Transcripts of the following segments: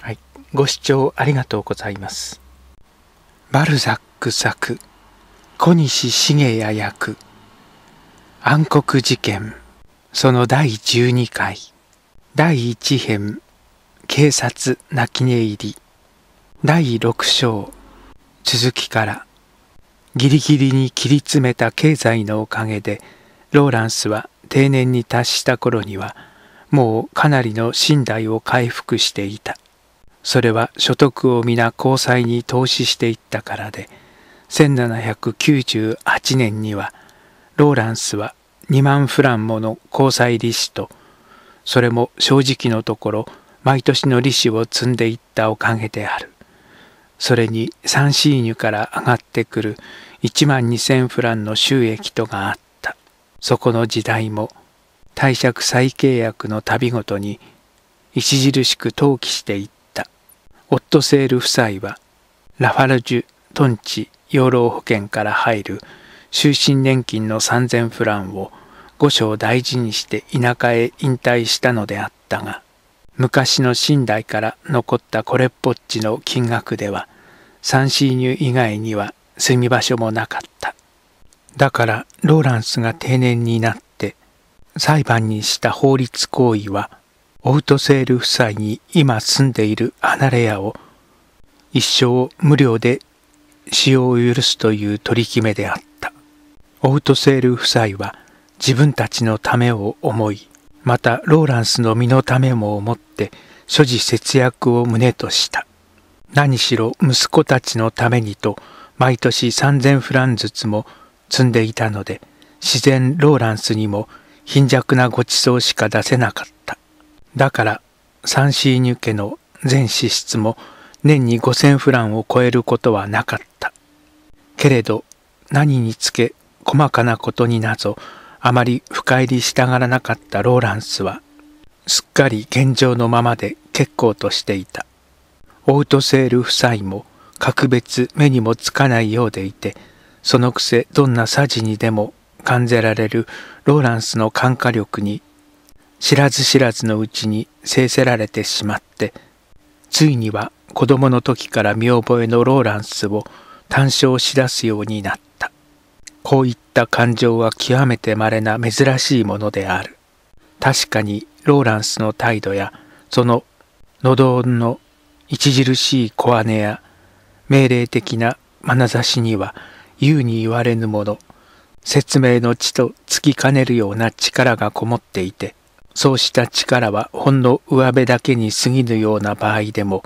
はい、ご視聴ありがとうございます。バルザック作小西茂也役暗黒事件その第12回第1編警察泣き寝入り第6章続きからギリギリに切り詰めた経済のおかげでローランスは定年に達した頃にはもうかなりの信頼を回復していた。それは所得を皆交際に投資していったからで1798年にはローランスは2万フランもの交際利子とそれも正直のところ毎年の利子を積んでいったおかげであるそれにサンシーニュから上がってくる1万2,000フランの収益とがあったそこの時代も貸借再契約の度ごとに著しく投記していったオットセール夫妻はラファルジュ・トンチ養老保険から入る終身年金の3,000フランを御所を大事にして田舎へ引退したのであったが昔の寝台から残ったこれっぽっちの金額では三収入以外には住み場所もなかっただからローランスが定年になって裁判にした法律行為はオウトセール夫妻に今住んでいる離れ家を一生無料で使用を許すという取り決めであった。オウトセール夫妻は自分たちのためを思い、またローランスの身のためも思って所持節約を旨とした。何しろ息子たちのためにと毎年3000フランずつも積んでいたので、自然ローランスにも貧弱なごちそうしか出せなかった。だからサンシーニュ家の全支出も年に5,000フランを超えることはなかった。けれど何につけ細かなことになぞあまり深入りしたがらなかったローランスはすっかり現状のままで結構としていた。オートセール夫妻も格別目にもつかないようでいてそのくせどんなさじにでも感じられるローランスの感化力に知らず知らずのうちに制せられてしまってついには子供の時から見覚えのローランスを単勝し出すようになったこういった感情は極めて稀な珍しいものである確かにローランスの態度やその喉音の著しい小姉や命令的な眼差しには言うに言われぬもの説明の地と突きかねるような力がこもっていてそうした力はほんの上辺だけに過ぎぬような場合でも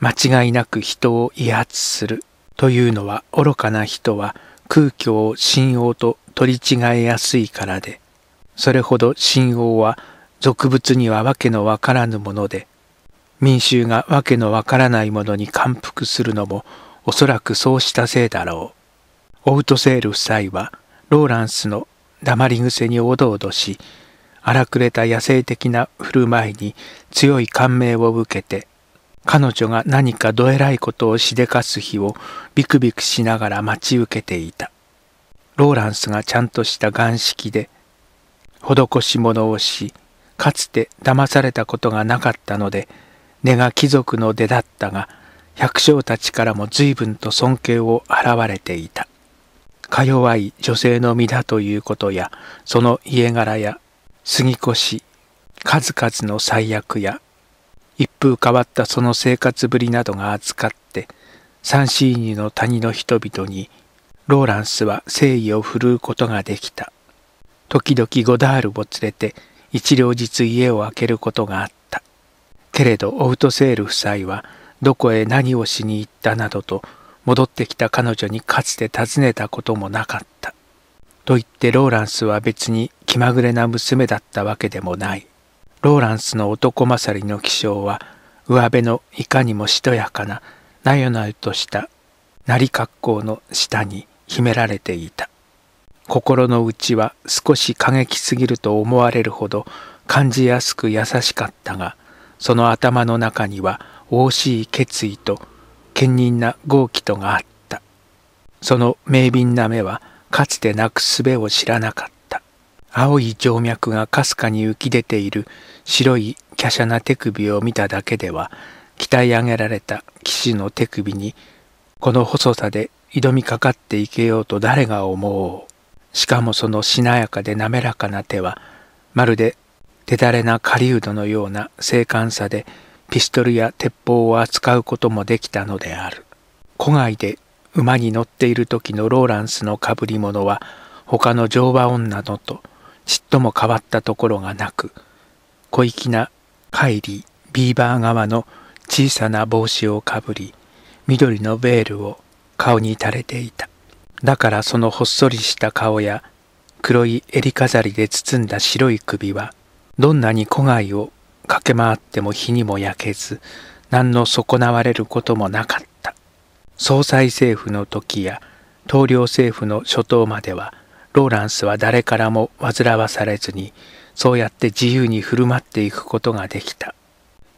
間違いなく人を威圧するというのは愚かな人は空虚を信用と取り違えやすいからでそれほど信用は俗物には訳のわからぬもので民衆が訳のわからないものに感服するのもおそらくそうしたせいだろうオウトセール夫妻はローランスの黙り癖におどおどし荒くれた野生的な振る舞いに強い感銘を受けて彼女が何かどえらいことをしでかす日をビクビクしながら待ち受けていたローランスがちゃんとした眼式で施し物をしかつて騙されたことがなかったので根が貴族の出だったが百姓たちからも随分と尊敬を払われていたか弱い女性の身だということやその家柄やぎ越数々の災悪や一風変わったその生活ぶりなどが扱ってサンシーニの谷の人々にローランスは誠意を振るうことができた時々ゴダールを連れて一両日家を空けることがあったけれどオウトセール夫妻はどこへ何をしに行ったなどと戻ってきた彼女にかつて尋ねたこともなかったと言ってローランスは別に気まぐれな娘だったわけでもない。ローランスの男勝りの気性は上辺のいかにもしとやかななよなよとしたなり格好の下に秘められていた心の内は少し過激すぎると思われるほど感じやすく優しかったがその頭の中には惜しい決意と堅忍な豪気とがあったその明敏な目はかつてなく術を知らなかった。青い静脈がかすかに浮き出ている白い華奢な手首を見ただけでは、鍛え上げられた騎士の手首に、この細さで挑みかかっていけようと誰が思う。しかもそのしなやかで滑らかな手は、まるで手だれな狩人のような精悍さで、ピストルや鉄砲を扱うこともできたのである。古外で馬に乗っている時のローランスのかぶり物は他の乗馬女のとちっとも変わったところがなく小粋なカイリービーバー側の小さな帽子をかぶり緑のベールを顔に垂れていただからそのほっそりした顔や黒い襟飾りで包んだ白い首はどんなに古害を駆け回っても火にも焼けず何の損なわれることもなかった総裁政府の時や統領政府の初頭まではローランスは誰からも煩わされずにそうやって自由に振る舞っていくことができた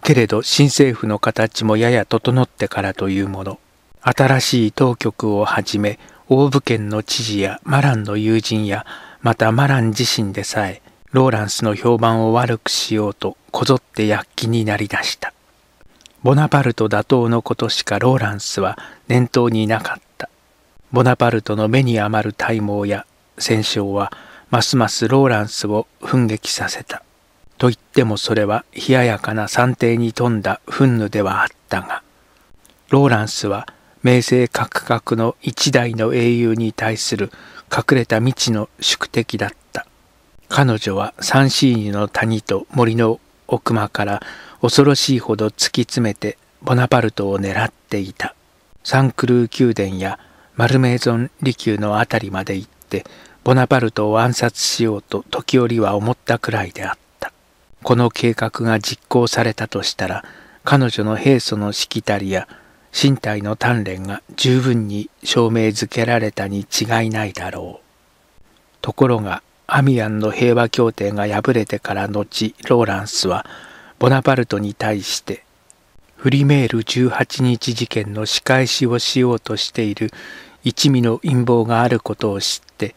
けれど新政府の形もやや整ってからというもの新しい当局をはじめ大府県の知事やマランの友人やまたマラン自身でさえローランスの評判を悪くしようとこぞって躍起になりだしたボナパルト打倒のことしかローランスは念頭になかったボナパルトの目に余る体毛や戦勝はますますローランスを奮撃させたと言ってもそれは冷ややかな算定に富んだ憤怒ではあったがローランスは名声格格の一代の英雄に対する隠れた未知の宿敵だった彼女はサンシーニの谷と森の奥間から恐ろしいほど突き詰めてボナパルトを狙っていたサンクルー宮殿やマルメイゾン利休の辺りまで行ってボナパルトを暗殺しようと時折は思ったくらいであったこの計画が実行されたとしたら彼女の平素のしきたりや身体の鍛錬が十分に証明づけられたに違いないだろうところがアミアンの平和協定が破れてから後ローランスはボナパルトに対してフリメール18日事件の仕返しをしようとしている一味の陰謀があることを知って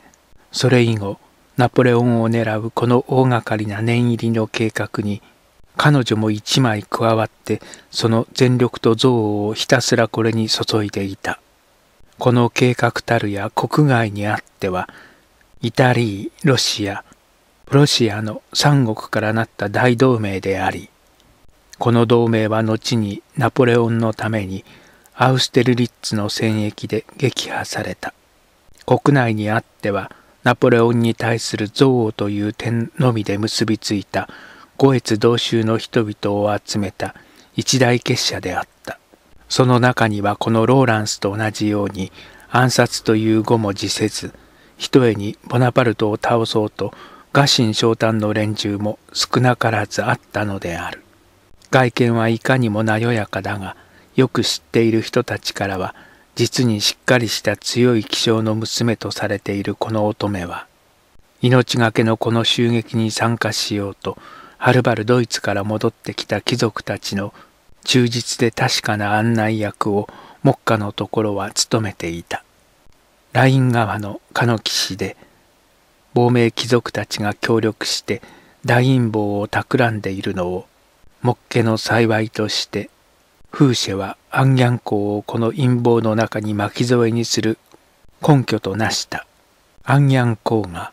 それ以後ナポレオンを狙うこの大掛かりな念入りの計画に彼女も一枚加わってその全力と憎悪をひたすらこれに注いでいたこの計画たるや国外にあってはイタリー、ロシア、ロシアの三国からなった大同盟であり、この同盟は後にナポレオンのためにアウステルリッツの戦役で撃破された。国内にあってはナポレオンに対する憎悪という点のみで結びついた五越同州の人々を集めた一大結社であった。その中にはこのローランスと同じように暗殺という語も辞せず、ひとえにボナパルトを倒そうと餓心昇胆の連中も少なからずあったのである外見はいかにもなよやかだがよく知っている人たちからは実にしっかりした強い気性の娘とされているこの乙女は命がけのこの襲撃に参加しようとはるばるドイツから戻ってきた貴族たちの忠実で確かな案内役を目下のところは務めていた。ライン川のノキ市で亡命貴族たちが協力して大陰謀を企んでいるのをもっけの幸いとして風車はアンギャン公をこの陰謀の中に巻き添えにする根拠となしたアンギャン公が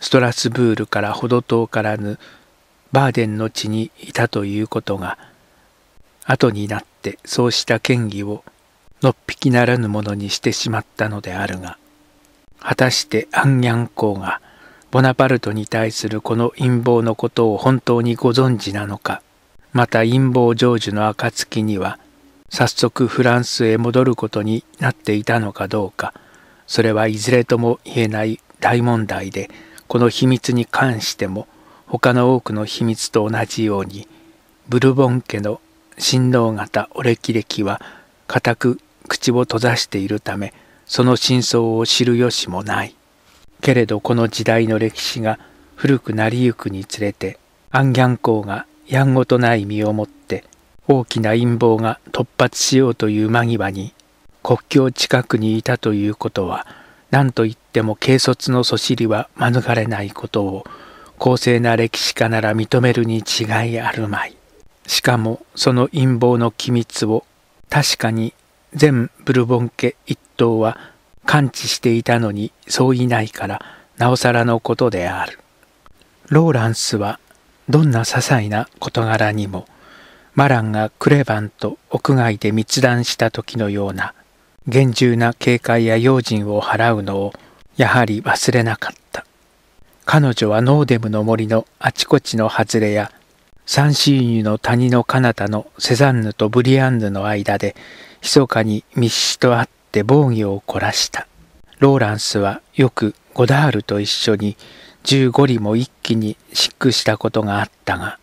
ストラスブールから程遠からぬバーデンの地にいたということが後になってそうした権威をのっぴきならぬものにしてしまったのであるが、果たしてアンニャン公がボナパルトに対するこの陰謀のことを本当にご存知なのか、また陰謀成就の暁には、早速フランスへ戻ることになっていたのかどうか、それはいずれとも言えない大問題で、この秘密に関しても、他の多くの秘密と同じように、ブルボン家の親王方オレキレキは固く口を閉ざしているためその真相を知る由もないけれどこの時代の歴史が古くなりゆくにつれてアンギャン公がやんごとない身をもって大きな陰謀が突発しようという間際に国境近くにいたということは何といっても軽率のそしりは免れないことを公正な歴史家なら認めるに違いあるまい。しかもその陰謀の機密を確かに全ブルボン家一党は完治していたのにそういないからなおさらのことである。ローランスはどんな些細な事柄にもマランがクレバンと屋外で密談した時のような厳重な警戒や用心を払うのをやはり忘れなかった。彼女はノーデムの森のあちこちの外れやサンシーニュの谷の彼方のセザンヌとブリアンヌの間で密かに密使と会って防御を凝らした。ローランスはよくゴダールと一緒に15里も一気に失句したことがあったが、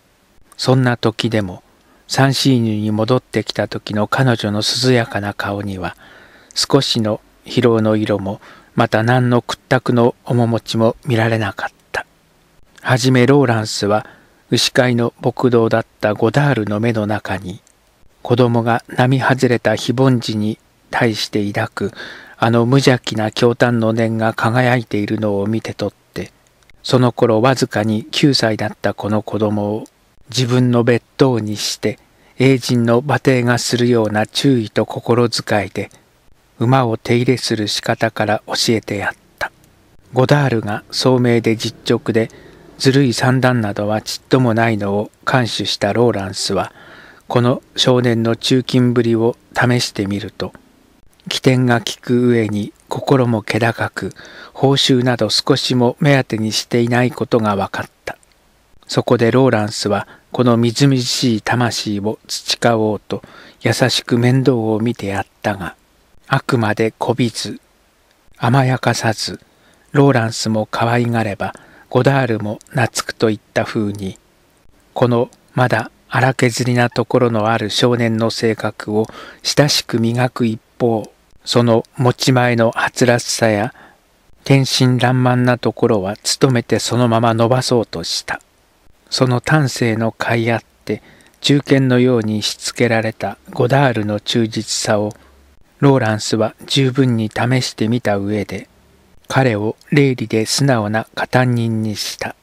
そんな時でもサンシーニュに戻ってきた時の彼女の涼やかな顔には、少しの疲労の色も、また何の屈託の面持ちも見られなかった。はじめローランスは、牛飼いの牧道だったゴダールの目の中に、子供が並外れた非凡児に対して抱くあの無邪気な教坦の念が輝いているのを見て取ってその頃わずかに9歳だったこの子供を自分の別当にして英人の馬蹄がするような注意と心遣いで馬を手入れする仕方から教えてやったゴダールが聡明で実直でずるい算段などはちっともないのを看守したローランスは「この少年の中勤ぶりを試してみると起点が利く上に心も気高く報酬など少しも目当てにしていないことが分かったそこでローランスはこのみずみずしい魂を培おうと優しく面倒を見てやったがあくまでこびず甘やかさずローランスも可愛がればゴダールも懐くといった風にこのまだ荒削りなところのある少年の性格を親しく磨く一方、その持ち前のはつらつさや天真爛漫なところは努めてそのまま伸ばそうとした。その端正の甲斐あって、中堅のようにしつけられたゴダールの忠実さをローランスは十分に試してみた上で彼を霊理で素直な加担人にした。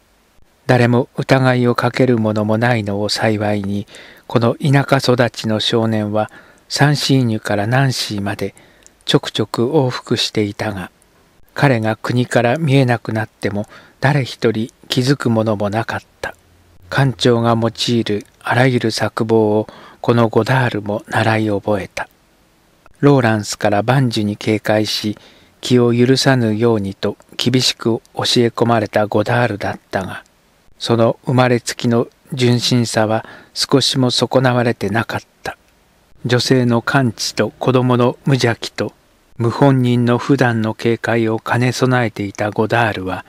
誰も疑いをかけるものもないのを幸いにこの田舎育ちの少年はサンシーニュからナンシーまでちょくちょく往復していたが彼が国から見えなくなっても誰一人気づくものもなかった官庁が用いるあらゆる作法をこのゴダールも習い覚えたローランスから万事に警戒し気を許さぬようにと厳しく教え込まれたゴダールだったがその生まれつきの純真さは少しも損なわれてなかった女性の完治と子供の無邪気と無本人の普段の警戒を兼ね備えていたゴダールは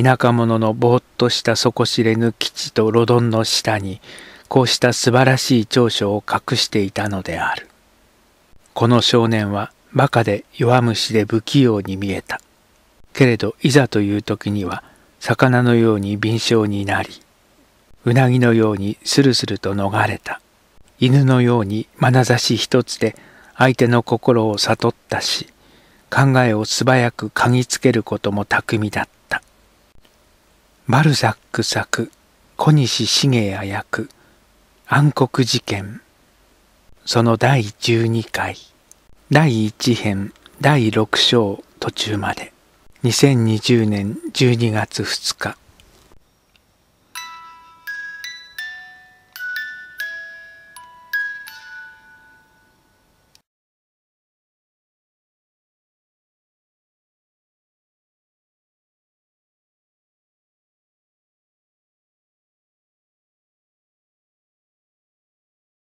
田舎者のぼーっとした底知れぬ基地と路ンの下にこうした素晴らしい長所を隠していたのであるこの少年は馬鹿で弱虫で不器用に見えたけれどいざという時には魚のように敏捷になりうなぎのようにスルスルと逃れた犬のように眼差し一つで相手の心を悟ったし考えを素早く嗅ぎつけることも巧みだったバルザック作小西茂也役暗黒事件その第12回第1編第6章途中まで2020年12月2日